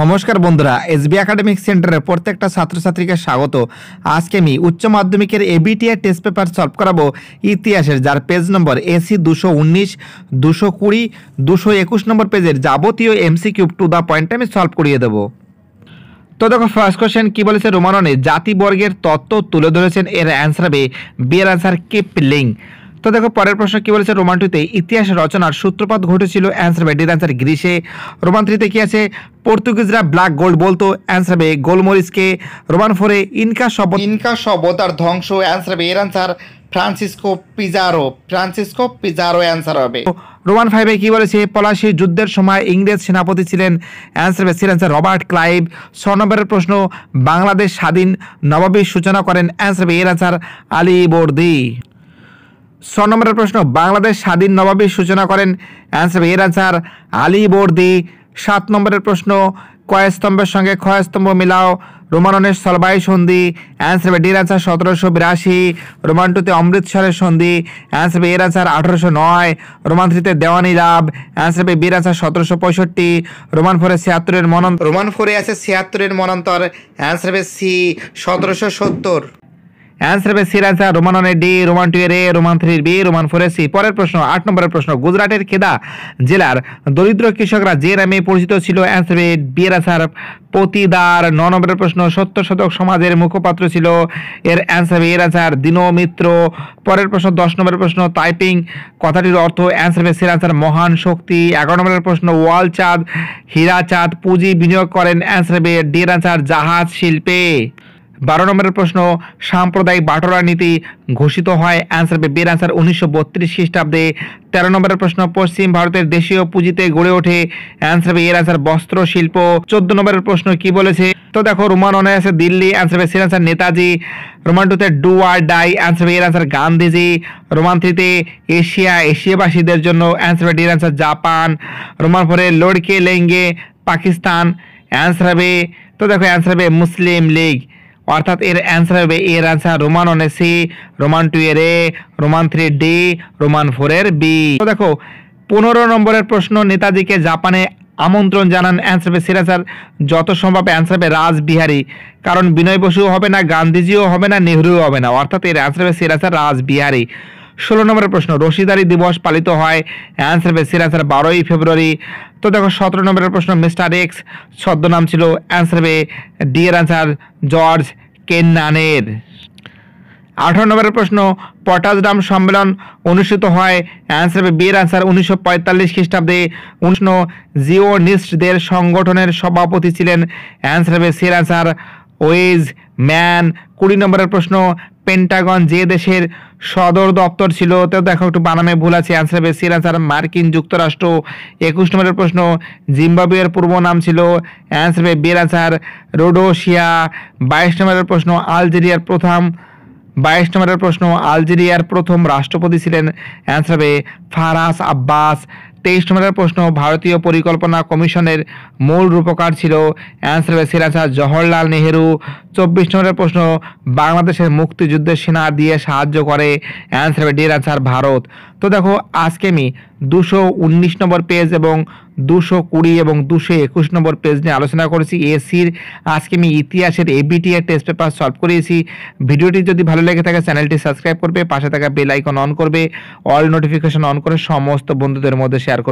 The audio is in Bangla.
নমস্কার বন্ধুরা এসবি একাডেমিক সেন্টারের প্রত্যেকটা ছাত্রছাত্রীকে স্বাগত আজকে আমি উচ্চ মাধ্যমিকের এবিটিআই টেস্ট পেপার সলভ করাবো ইতিহাসের যার পেজ নম্বর এসি দুশো উনিশ দুশো কুড়ি দুশো একুশ নম্বর পেজের যাবতীয় MCQ to the point আমি সলভ করিয়ে দেবো তো দেখো ফার্স্ট কোয়েশ্চেন কী বলেছে রোমাননে জাতিবর্গের তত্ত্ব তুলে ধরেছেন এর অ্যান্সার হবে বিয়ের অ্যান্সার কিপলিং তো দেখো পরের প্রশ্ন কি বলেছে রোমান টুতে ইতিহাস রচনার সূত্রপাত ঘটেছিল অ্যান্সার হবে ডিড অ্যান্সার গ্রিসে রোমান থ্রিতে কী আছে পর্তুগিজরা ব্ল্যাক গোল্ড বলতো অ্যান্সার হবে গোলমরিচকে রোমান ফোরে ইনকা সভ্য ইনকা সভ্যতার ধ্বংস অ্যান্সার হবে এর answer Francisco Pizarro Francisco Pizarro answer হবে রোমান ফাইভে কি বলেছে পলাশির যুদ্ধের সময় ইংরেজ সেনাপতি ছিলেন অ্যান্সার ছিলেন অ্যান্সার রবার্ট ক্লাইভ ছ নম্বরের প্রশ্ন বাংলাদেশ স্বাধীন নবাবীর সূচনা করেন অ্যান্সার এর অ্যান্সার আলী বর্দি ছ নম্বরের প্রশ্ন বাংলাদেশ স্বাধীন নবাবের সূচনা করেন অ্যান্সার এর অ্যান্সার আলী বোর্দি সাত নম্বরের প্রশ্ন কয় স্তম্ভের সঙ্গে ক্ষয় স্তম্ভ মিলাও রোমাননের সলবাই সন্ধি অ্যান্সার ডি অ্যান্সার সতেরোশো বিরাশি রোমান টুতে অমৃতসরের সন্ধি অ্যান্সার এর অ্যান্সার আঠেরোশো নয় রোমান থ্রিতে দেওয়ানি লাভ অ্যান্সার বে বীর আনসার সতেরোশো পঁয়ষট্টি রোমান ফোরে ছিয়াত্তরের মনন্ত রোমান ফোরে আছে ছিয়াত্তরের মনন্তর অ্যান্সার বে সি সতেরোশো সত্তর অ্যান্সার হবে সির অ্যান্সার রোমান ওয়ানের ডি রোমান টু এর এ রোমান থ্রির বি রোমান ফোর সি পরের প্রশ্ন আট নম্বরের প্রশ্ন গুজরাটের খেদা জেলার দরিদ্র কৃষকরা যে নামে পরিচিত ছিল অ্যান্সার বে বি এর অ্যান্সার পতিদার ন নম্বরের প্রশ্ন সত্তর শতক সমাজের মুখপাত্র ছিল এর অ্যান্সার এর অ্যান্সার দীন মিত্র পরের প্রশ্ন দশ নম্বরের প্রশ্ন টাইপিং কথাটির অর্থ অ্যান্সার বে সের অ্যান্সার মহান শক্তি এগারো নম্বরের প্রশ্ন ওয়াল চাঁদ হীরা চাঁদ পুঁজি বিনিয়োগ করেন অ্যান্সার হবে ডি এর অ্যান্সার জাহাজ শিল্পে বারো নম্বরের প্রশ্ন সাম্প্রদায়িক বাটোরা নীতি ঘোষিত হয় অ্যান্সার বের অ্যান্সার উনিশশো বত্রিশ খ্রিস্টাব্দে তেরো নম্বরের প্রশ্ন পশ্চিম ভারতের দেশীয় পুঁজিতে গড়ে ওঠে অ্যান্সার বে এর অ্যান্সার বস্ত্র শিল্প চোদ্দ নম্বরের প্রশ্ন কি বলেছে তো দেখো রোমান অনে আছে দিল্লি অ্যান্সার বে সির অ্যান্সার নেতাজি রোমান টুতে ডু আর ডাই অ্যান্সার বে এর অ্যান্সার গান্ধীজি রোমান থ্রিতে এশিয়া এশিয়াবাসীদের জন্য অ্যান্সার বে ডির অ্যান্সার জাপান রোমান ফোরে লড়কে লেঙ্গে পাকিস্তান অ্যান্সার হবে তো দেখো অ্যান্সার হবে মুসলিম লীগ অর্থাৎ এর অ্যান্সার হবে এর অ্যান্সার রোমান এ সি রোমান টু এর A Roman three D Roman ফোরের বি দেখো পনেরো নম্বরের প্রশ্ন নেতাজিকে জাপানে আমন্ত্রণ জানান অ্যান্সার হবে সিরাজার যত সম্ভব অ্যান্সার হবে রাজবিহারী কারণ বিনয় বসুও হবে না গান্ধীজিও হবে না নেহরুও হবে না অর্থাৎ এর অ্যান্সার হবে সিরাজার রাজবিহারী ষোলো নম্বরের প্রশ্ন রশিদারি দিবস পালিত হয় অ্যান্সার হবে সিরাজার বারোই ফেব্রুয়ারি তো দেখো সতেরো নম্বরের প্রশ্ন মিস্টার এক্স ছদ্মনাম ছিল অ্যান্সার বে ডি এর অ্যান্সার জর্জ কেন্নানের আঠারো নম্বরের প্রশ্ন পটাশডাম সম্মেলন অনুষ্ঠিত হয় অ্যান্সার হবে বিয়ের অ্যান্সার উনিশশো পঁয়তাল্লিশ খ্রিস্টাব্দে উষ্ণ জিওনিস্টদের সংগঠনের সভাপতি ছিলেন অ্যান্সার হবে সির অ্যান্সার ওয়েজ ম্যান কুড়ি নম্বরের প্রশ্ন পেন্টাগন যে দেশের সদর দপ্তর ছিল তো দেখো একটু বানামে ভুল আছে অ্যান্সার হবে সির অ্যান্সার মার্কিন যুক্তরাষ্ট্র একুশ নম্বরের প্রশ্ন জিম্বাবুয়ের পূর্ব নাম ছিল অ্যান্সার হবে বের অ্যান্সার রোডোশিয়া বাইশ নম্বরের প্রশ্ন আলজেরিয়ার প্রথম বাইশ নম্বরের প্রশ্ন আলজেরিয়ার প্রথম রাষ্ট্রপতি ছিলেন অ্যান্সার হবে ফারাস আব্বাস তেইশ নম্বরের প্রশ্ন ভারতীয় পরিকল্পনা কমিশনের মূল রূপকার ছিল অ্যান্সার হবে সিরাজা জওহরলাল নেহেরু চব্বিশ নম্বরের প্রশ্ন বাংলাদেশের মুক্তিযুদ্ধের সেনা দিয়ে সাহায্য করে অ্যান্সার হবে ডিরাজার ভারত তো দেখো আজকে আমি দুশো উনিশ নম্বর পেজ এবং দুশো কুড়ি এবং দুশো একুশ নম্বর পেজ নিয়ে আলোচনা করেছি এসির আজকে আমি ইতিহাসের এবিটিআর টেস্ট পেপার সলভ করিয়েছি ভিডিওটি যদি ভালো লেগে থাকে চ্যানেলটি সাবস্ক্রাইব করবে পাশে থাকা বেল আইকন অন করবে অল নোটিফিকেশন অন করে সমস্ত বন্ধুদের মধ্যে শেয়ার করবে